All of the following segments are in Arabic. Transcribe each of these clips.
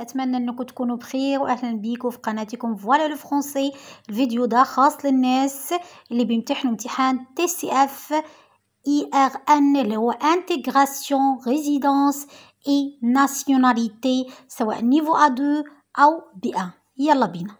اتمنى انكم تكونوا بخير واهلا بيكم في قناتكم فوالا لو فرونسي الفيديو ده خاص للناس اللي بيمتحنوا امتحان تي سي اف اي ار ان اللي هو انتغراسيون ريزيدانس اي ناسيوناليتي سواء نيفو ا2 او بي 1 يلا بينا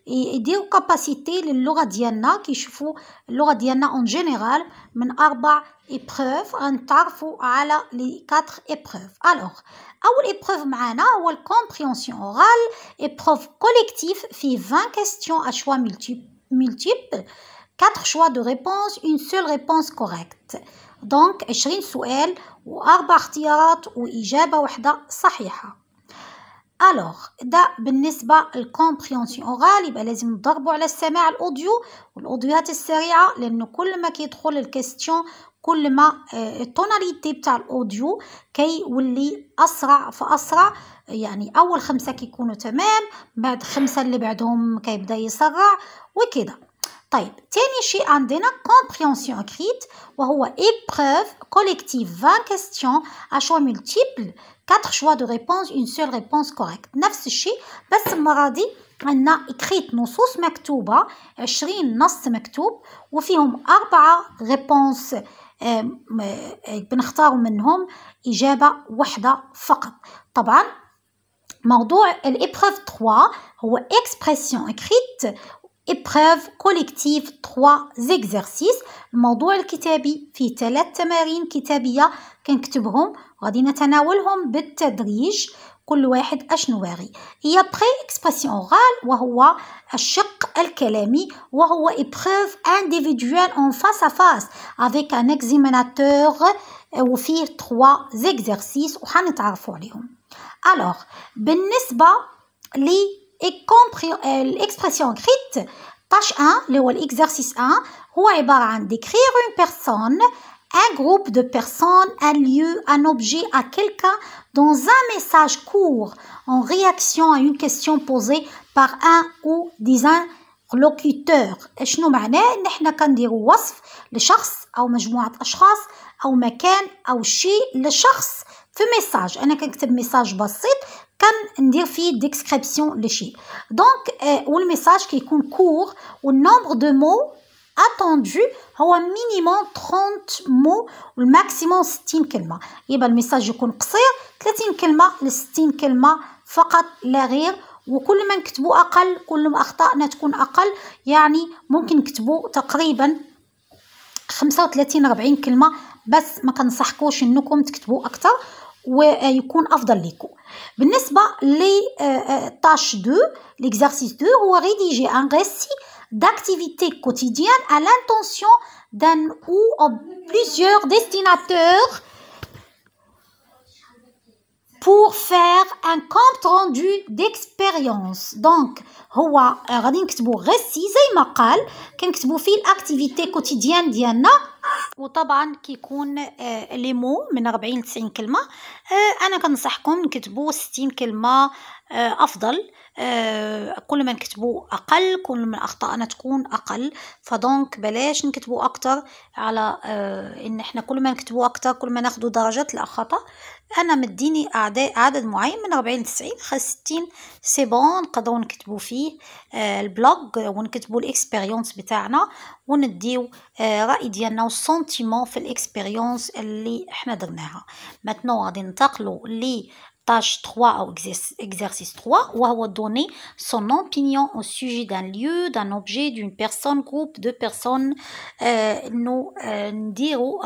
Et aider aux capacités de la loi de Diana, qui est la loi de Diana en général, avec 4 épreuves. Alors, la première épreuve est la compréhension orale. L'épreuve collective fait 20 questions à choix multiples, 4 choix de réponses, une seule réponse correcte. Donc, 20 vais vous donner une question ou une question ou une الوغ دا بالنسبه للكومبريونسيون غالبا لازم نضربوا على السماع الاوديو والاوديوهات السريعه لانه كل ما كيدخل الكيستيون كل ما آه، التوناليتي بتاع الاوديو كيولي اسرع فاسرع يعني اول خمسه كيكونوا تمام بعد خمسه اللي بعدهم كيبدا يسرع وكده طيب تاني شيء عندنا compréhension écrite وهو épreuve collective 20 questions à choix multiple 4 choix de réponse une seule réponse correcte نفس الشيء بس المرة دي عندنا إكريت نصوص مكتوبة 20 نص مكتوب وفيهم أربعة ريبونس بنختار منهم إجابة واحدة فقط طبعا موضوع الإبخاف 3 هو إكسبرسيون إكريت إبخاف كوليكتيف 3 زيكزارسيس الموضوع الكتابي فيه ثلاث تمارين كتابية كنكتبهم غادي نتناولهم بالتدريج كل واحد اشنو باغي هي بخي اكسبرسيون اورال وهو الشق الكلامي وهو إبخوف individuelle أون فاس أ فاس avec un examinateur وفيه 3 زيكزارسيس وحنتعرفوا عليهم الوغ بالنسبه لي Et euh, l'expression écrite tâche 1 le l'exercice 1 هو عبارة عن décrire une personne un groupe de personnes, un lieu, un objet à quelqu'un dans un message court en réaction à une question posée par un ou des interlocuteurs. شنو معناه؟ أو مجموعة أشخاص أو مكان أو شيء لشخص في ميساج أنا كنكتب ميساج بسيط كندير فيه ديسكريبسيون لشيء دونك آه والميساج كيكون كور والنومبر دو مو اتوندو هو مينيموم 30 مو والماكسيموم 60 كلمه يبقى الميساج يكون قصير 30 كلمه ل 60 كلمه فقط لا غير وكل ما نكتبو اقل كل ما اخطائنا تكون اقل يعني ممكن نكتبو تقريبا 35 40 كلمه Je ne sais pas si vous avez un compte qui est ou vous avez un compte à l'école. Mais exercice, les tâches 2, l'exercice 2, un récit d'activité quotidienne à l'intention d'un ou plusieurs destinateurs pour faire un compte rendu d'expérience. Donc, on a rédigé un récit qui est bon acteur, quotidienne de وطبعا كيكون آه، لي مو من 40 ل 90 كلمه آه، انا كنصحكم نكتبوا 60 كلمه آه، افضل كل ما نكتبوا اقل كل ما اخطائنا تكون اقل فدونك بلاش نكتبوا اكثر على ان احنا كل ما نكتبوا اكثر كل ما ناخذوا درجات الخطا انا مديني اعداد عدد معين من 40 ل 90 خاص 60 سي بون نقدروا نكتبوا فيه البلوغ ونكتبوا الاكسبيريونس بتاعنا ونديو آه راي ديالنا sentiment fait l'expérience li maintenant غادي tâche 3 ou exercice 3 ou va donner son opinion au sujet d'un lieu, d'un objet, d'une personne, groupe de personnes euh, nous euh, dire nous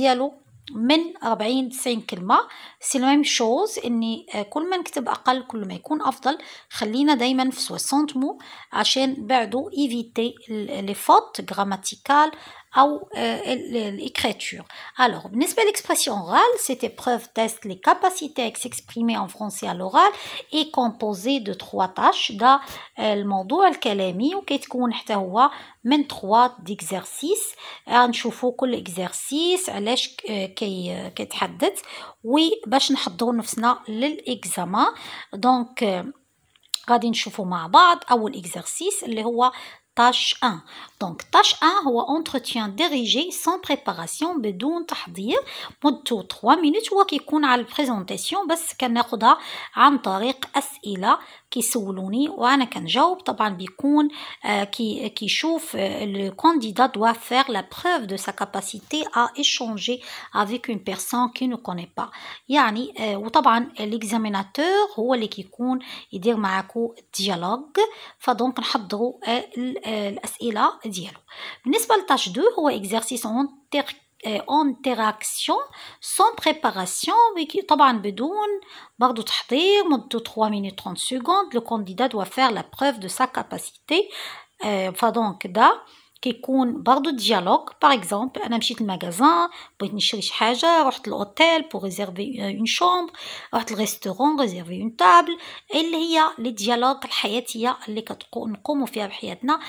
euh, ou من 40 90 كلمه سي لو ميم شوز اني آه، كل ما نكتب اقل كل ما يكون افضل خلينا دايما في 60 مو عشان بعده ايفيتي لي فوت غراماتيكال Euh, euh, l'écriture. Alors, n'est-ce l'expression orale, cette épreuve teste les capacités à s'exprimer en français à l'oral et composée de trois tâches. Da, le mandou, le kalami, ou quest trois qu'on من تخوا ديكزارسيس غنشوفو كل exercice, علاش كي كيتحدد وباش نحضرو نفسنا Donc, غادي donc, tâche 1, entretien dirigé sans préparation, mais تحضير, مدته 3 minutes, pour la présentation, بس كناخدها عن des questions, كيسولوني وانا كنجاوب طبعا بيكون آه، كي كيشوف لو كانديدا دوا فير لا بروف دو سا كاباسيتي ا ايشونجي افيك اون بيرسون كي نو كوني با يعني آه، وطبعا ليكزاميناتور هو اللي كيكون يدير معاكو ديالوغ فدونك نحضروا آه، الاسئله ديالو بالنسبه لتاش دو هو اكزرسيس اون تيغ Euh, interaction sans préparation mais qui, طبعا بدون برضو تحضير 3 minutes 30 secondes le candidat doit faire la preuve de sa capacité euh, donc là. كيكون برضو ديالوغ باغ اكزومبل انا مشيت للمغازان بغيت نشري شي حاجه رحت للاوتيل بو ريزيرفي اون شومبر رحت للريستورون ريزيرفي اون طابل اللي هي لي ديالوغ الحياتيه اللي كنقوموا فيها بحياتنا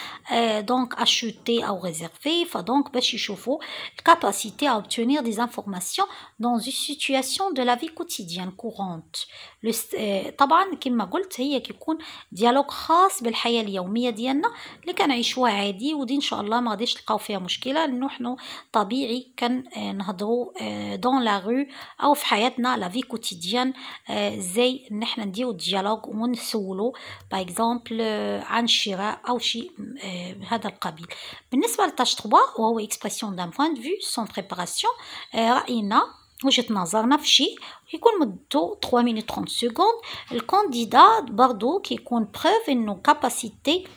دونك اشوتي او ريزيرفي فدونك باش يشوفوا الكاباسيتي ا اوبتونير دي انفورماسيون دون اون سيتوياسيون دو لا في كوتيديان كورونت طبعا كما قلت هي كيكون ديالوغ خاص بالحياه اليوميه ديالنا اللي كنعيشوها عادي ودي ان شاء الله ما غاديش تلقاو فيها مشكله لانه حنا طبيعي كنهضروا دون لا رو او في حياتنا لا في كوتيديان ازاي ان حنا نديروا ديالوغ ونسولوا باغ اكزومبل عن شراء او شيء آه، هذا القبيل بالنسبه لتاج 3 وهو اكسبرسيون دان بوين دو فيو سون بريباراسيون راينا وجهه نظرنا في شيء يكون مدته 3 مينوت 30 سكوند الكانديدا برضو كيكون بروف انه كاباسيتي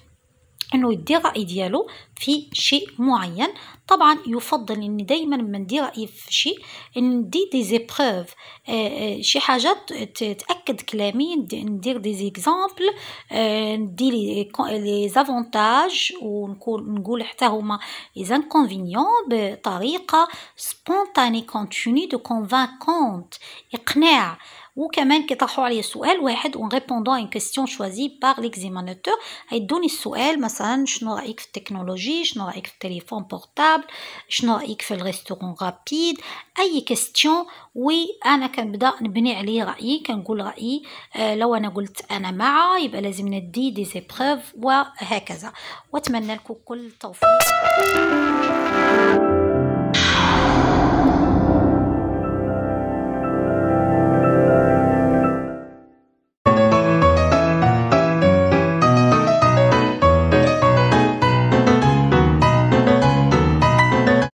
انه يدي الراي ديالو في شيء معين طبعا يفضل اني دائما ما ندي رايي في شيء ندي دي زيبروف آه شي حاجات تاكد كلامي ندير دي زيكزامبل آه ندي لي زافونتاج ونقول نقول حتى هما لي زانكونفينيون بطريقه سبونتاني كونتيني دو كونفانكونت اقناع وكمان كيطرحوا عليا سؤال واحد اون ريبوندون ان كيستيون شوازي باغ ليكزيمانوتور غيدوني السؤال مثلا شنو رايك في التكنولوجي شنو رايك في التليفون بورتابل شنو رايك في الريستورون رابيد اي كيستيون وي انا كنبدا نبني عليه رايي كنقول رايي لو انا قلت انا مع يبقى لازم ندي دي زيبروف وهكذا واتمنى لكم كل التوفيق